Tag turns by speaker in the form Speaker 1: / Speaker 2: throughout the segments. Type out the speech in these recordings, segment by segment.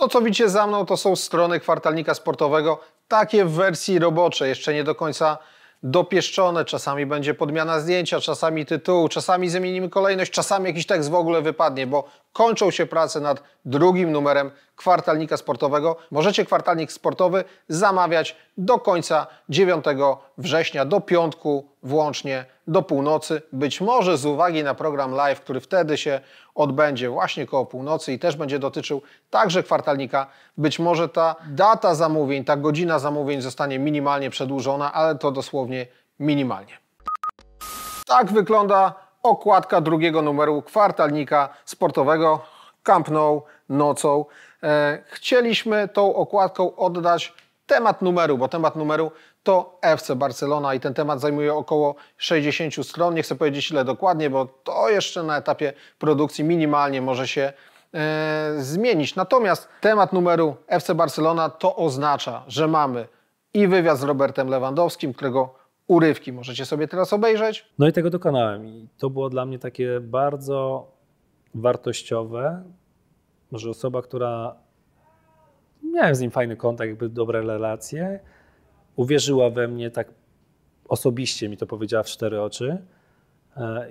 Speaker 1: To, co widzicie za mną, to są strony kwartalnika sportowego, takie w wersji roboczej, jeszcze nie do końca dopieszczone. Czasami będzie podmiana zdjęcia, czasami tytułu, czasami zmienimy kolejność, czasami jakiś tekst w ogóle wypadnie, bo kończą się prace nad drugim numerem kwartalnika sportowego. Możecie kwartalnik sportowy zamawiać do końca 9 września, do piątku włącznie do północy, być może z uwagi na program live, który wtedy się odbędzie właśnie koło północy i też będzie dotyczył także kwartalnika. Być może ta data zamówień, ta godzina zamówień zostanie minimalnie przedłużona, ale to dosłownie minimalnie. Tak wygląda okładka drugiego numeru kwartalnika sportowego Camp Nou nocą. E, chcieliśmy tą okładką oddać temat numeru, bo temat numeru to FC Barcelona i ten temat zajmuje około 60 stron. Nie chcę powiedzieć ile dokładnie, bo to jeszcze na etapie produkcji minimalnie może się e, zmienić. Natomiast temat numeru FC Barcelona to oznacza, że mamy i wywiad z Robertem Lewandowskim, którego urywki możecie sobie teraz obejrzeć. No i tego dokonałem i to było dla mnie takie bardzo wartościowe, że osoba, która miałem z nim fajny kontakt, jakby dobre relacje. Uwierzyła we mnie tak osobiście, mi to powiedziała w cztery oczy. E,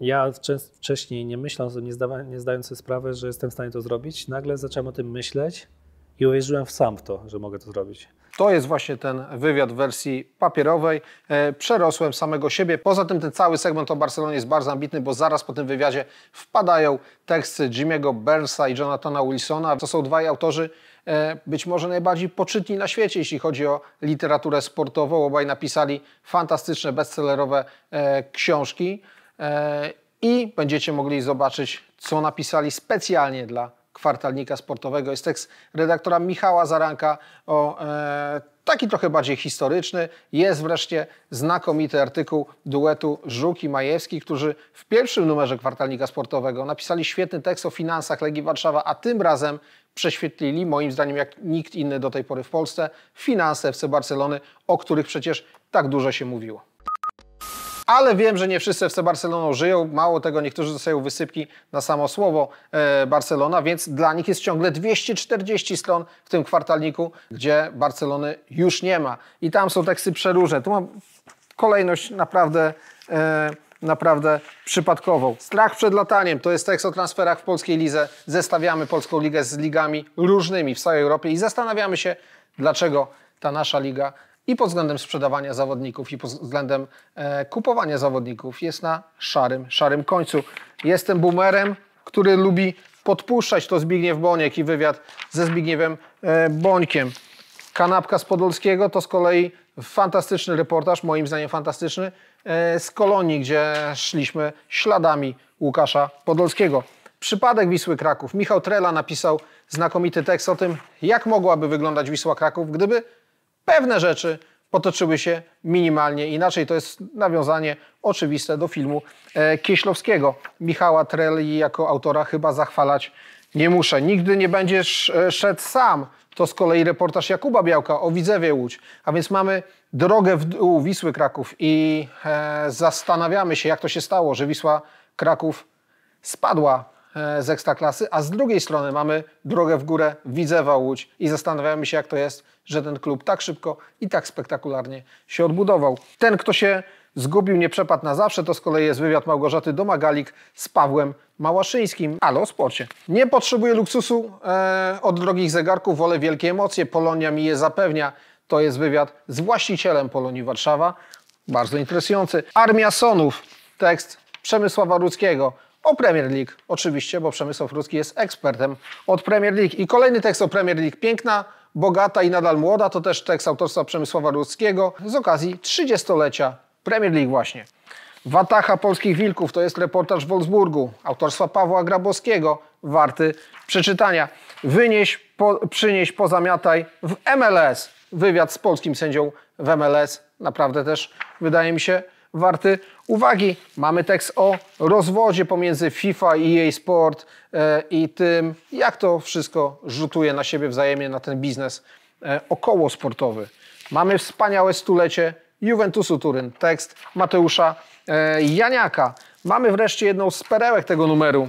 Speaker 1: ja wcześniej, nie myśląc, nie, zdawa, nie zdając sobie sprawy, że jestem w stanie to zrobić, nagle zacząłem o tym myśleć i uwierzyłem w sam w to, że mogę to zrobić. To jest właśnie ten wywiad w wersji papierowej. E, przerosłem samego siebie. Poza tym ten cały segment o Barcelonie jest bardzo ambitny, bo zaraz po tym wywiadzie wpadają teksty Jimmy'ego Burnsa i Jonathana Wilsona. To są dwaj autorzy e, być może najbardziej poczytni na świecie, jeśli chodzi o literaturę sportową. Obaj napisali fantastyczne, bestsellerowe e, książki i będziecie mogli zobaczyć, co napisali specjalnie dla kwartalnika sportowego, jest tekst redaktora Michała Zaranka o e, taki trochę bardziej historyczny. Jest wreszcie znakomity artykuł duetu Żuki i Majewski, którzy w pierwszym numerze kwartalnika sportowego napisali świetny tekst o finansach Legii Warszawa, a tym razem prześwietlili, moim zdaniem jak nikt inny do tej pory w Polsce, finanse FC Barcelony, o których przecież tak dużo się mówiło ale wiem, że nie wszyscy FC Barceloną żyją. Mało tego, niektórzy dostają wysypki na samo słowo e, Barcelona, więc dla nich jest ciągle 240 stron w tym kwartalniku, gdzie Barcelony już nie ma. I tam są teksty przeróżne. Tu mam kolejność naprawdę e, naprawdę przypadkową. Strach przed lataniem to jest tekst o transferach w polskiej lidze. Zestawiamy polską ligę z ligami różnymi w całej Europie i zastanawiamy się, dlaczego ta nasza liga i pod względem sprzedawania zawodników, i pod względem e, kupowania zawodników jest na szarym, szarym końcu. Jestem boomerem, który lubi podpuszczać to Zbigniew Boniek i wywiad ze Zbigniewem e, Bońkiem. Kanapka z Podolskiego to z kolei fantastyczny reportaż, moim zdaniem fantastyczny, e, z Kolonii, gdzie szliśmy śladami Łukasza Podolskiego. Przypadek Wisły Kraków. Michał Trela napisał znakomity tekst o tym, jak mogłaby wyglądać Wisła Kraków, gdyby pewne rzeczy potoczyły się minimalnie inaczej. To jest nawiązanie oczywiste do filmu e, Kieślowskiego. Michała Trelli jako autora chyba zachwalać nie muszę. Nigdy nie będziesz e, szedł sam. To z kolei reportaż Jakuba Białka o Widzewie Łódź. A więc mamy drogę w dół Wisły Kraków i e, zastanawiamy się, jak to się stało, że Wisła Kraków spadła z ekstraklasy, a z drugiej strony mamy drogę w górę Widzewa Łódź i zastanawiamy się, jak to jest, że ten klub tak szybko i tak spektakularnie się odbudował. Ten, kto się zgubił, nie przepadł na zawsze, to z kolei jest wywiad Małgorzaty Domagalik z Pawłem Małaszyńskim, ale o sporcie. Nie potrzebuję luksusu e, od drogich zegarków, wolę wielkie emocje, Polonia mi je zapewnia. To jest wywiad z właścicielem Polonii Warszawa, bardzo interesujący. Armia Sonów, tekst Przemysława Rudzkiego o Premier League, oczywiście, bo Przemysław Rudzki jest ekspertem od Premier League. I kolejny tekst o Premier League, piękna Bogata i nadal młoda to też tekst autorstwa Przemysława Rudzkiego z okazji 30-lecia Premier League właśnie. Watacha Polskich Wilków to jest reportaż w Wolfsburgu autorstwa Pawła Grabowskiego, warty przeczytania. Wynieś, po, przynieś, pozamiataj w MLS. Wywiad z polskim sędzią w MLS. Naprawdę też wydaje mi się warty uwagi. Mamy tekst o rozwodzie pomiędzy FIFA i EA Sport e, i tym, jak to wszystko rzutuje na siebie wzajemnie na ten biznes e, około sportowy. Mamy wspaniałe stulecie Juventusu Turyn, tekst Mateusza e, Janiaka. Mamy wreszcie jedną z perełek tego numeru.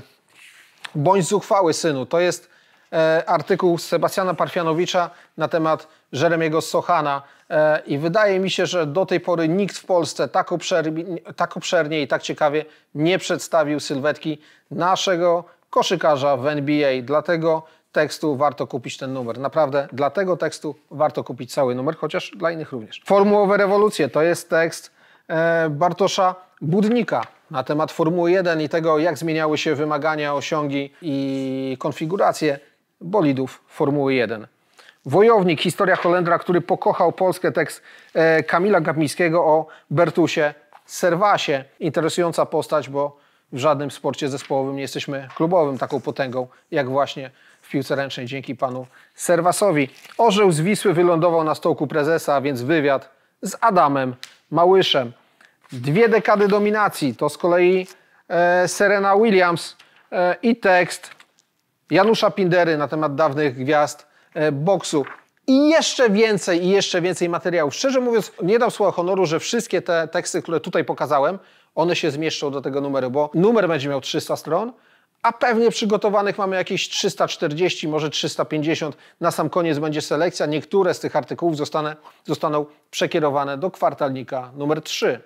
Speaker 1: Bądź zuchwały, synu. To jest artykuł Sebastiana Parfianowicza na temat Jeremiego Sochana e, i wydaje mi się, że do tej pory nikt w Polsce tak obszernie, tak obszernie i tak ciekawie nie przedstawił sylwetki naszego koszykarza w NBA. Dlatego tekstu warto kupić ten numer. Naprawdę dla tego tekstu warto kupić cały numer, chociaż dla innych również. Formułowe rewolucje to jest tekst e, Bartosza Budnika na temat Formuły 1 i tego, jak zmieniały się wymagania, osiągi i konfiguracje bolidów Formuły 1. Wojownik, historia Holendra, który pokochał Polskę, tekst e, Kamila Gapińskiego o Bertusie Serwasie. Interesująca postać, bo w żadnym sporcie zespołowym nie jesteśmy klubowym taką potęgą, jak właśnie w piłce ręcznej dzięki panu Serwasowi. Orzeł z Wisły wylądował na stołku prezesa, więc wywiad z Adamem Małyszem. Dwie dekady dominacji to z kolei e, Serena Williams e, i tekst Janusza Pindery na temat dawnych gwiazd E, boksu. I jeszcze więcej, i jeszcze więcej materiałów. Szczerze mówiąc, nie dam słowa honoru, że wszystkie te teksty, które tutaj pokazałem, one się zmieszczą do tego numeru, bo numer będzie miał 300 stron, a pewnie przygotowanych mamy jakieś 340, może 350. Na sam koniec będzie selekcja. Niektóre z tych artykułów zostanę, zostaną przekierowane do kwartalnika numer 3.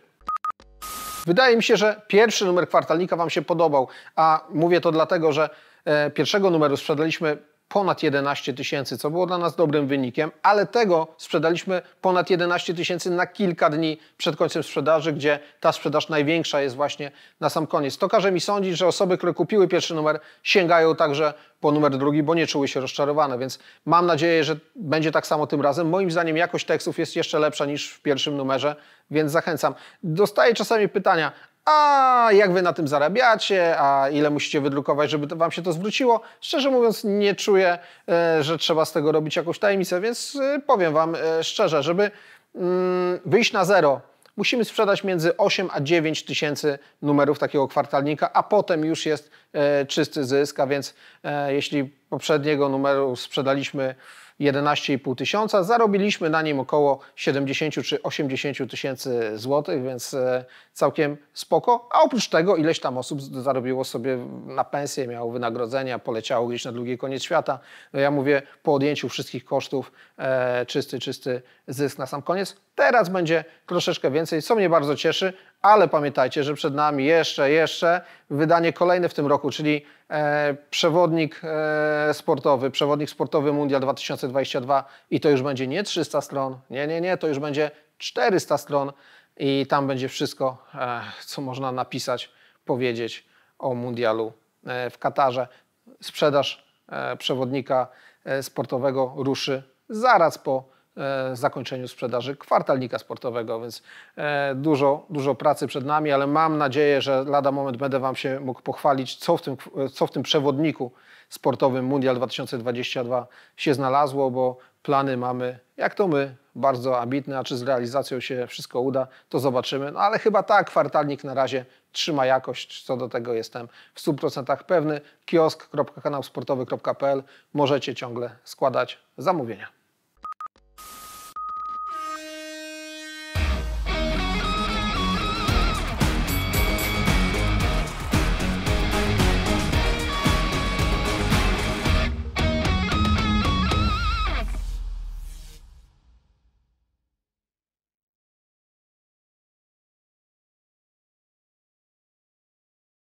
Speaker 1: Wydaje mi się, że pierwszy numer kwartalnika Wam się podobał, a mówię to dlatego, że e, pierwszego numeru sprzedaliśmy ponad 11 tysięcy, co było dla nas dobrym wynikiem, ale tego sprzedaliśmy ponad 11 tysięcy na kilka dni przed końcem sprzedaży, gdzie ta sprzedaż największa jest właśnie na sam koniec. To każe mi sądzić, że osoby, które kupiły pierwszy numer, sięgają także po numer drugi, bo nie czuły się rozczarowane, więc mam nadzieję, że będzie tak samo tym razem. Moim zdaniem jakość tekstów jest jeszcze lepsza niż w pierwszym numerze, więc zachęcam. Dostaję czasami pytania, a jak wy na tym zarabiacie, a ile musicie wydrukować, żeby wam się to zwróciło. Szczerze mówiąc, nie czuję, e, że trzeba z tego robić jakąś tajemnicę, więc e, powiem wam e, szczerze, żeby mm, wyjść na zero, musimy sprzedać między 8 a 9 tysięcy numerów takiego kwartalnika, a potem już jest czysty zysk, a więc jeśli poprzedniego numeru sprzedaliśmy 11,5 tysiąca. Zarobiliśmy na nim około 70 czy 80 tysięcy złotych, więc e, całkiem spoko. A oprócz tego ileś tam osób zarobiło sobie na pensję, miało wynagrodzenia, poleciało gdzieś na drugi koniec świata. No ja mówię po odjęciu wszystkich kosztów e, czysty, czysty zysk na sam koniec. Teraz będzie troszeczkę więcej, co mnie bardzo cieszy, ale pamiętajcie, że przed nami jeszcze, jeszcze wydanie kolejne w tym roku, czyli e, przewodnik e, sportowy, przewodnik sportowy Mundial 2022 i to już będzie nie 300 stron, nie, nie, nie, to już będzie 400 stron i tam będzie wszystko, e, co można napisać, powiedzieć o Mundialu e, w Katarze. Sprzedaż e, przewodnika e, sportowego ruszy zaraz po E, zakończeniu sprzedaży kwartalnika sportowego, więc e, dużo, dużo pracy przed nami, ale mam nadzieję, że lada moment będę Wam się mógł pochwalić, co w tym, co w tym przewodniku sportowym Mundial 2022 się znalazło, bo plany mamy, jak to my, bardzo ambitne, a czy z realizacją się wszystko uda, to zobaczymy. No ale chyba tak, kwartalnik na razie trzyma jakość, co do tego jestem w 100% pewny. kiosk.kanałsportowy.pl możecie ciągle składać zamówienia.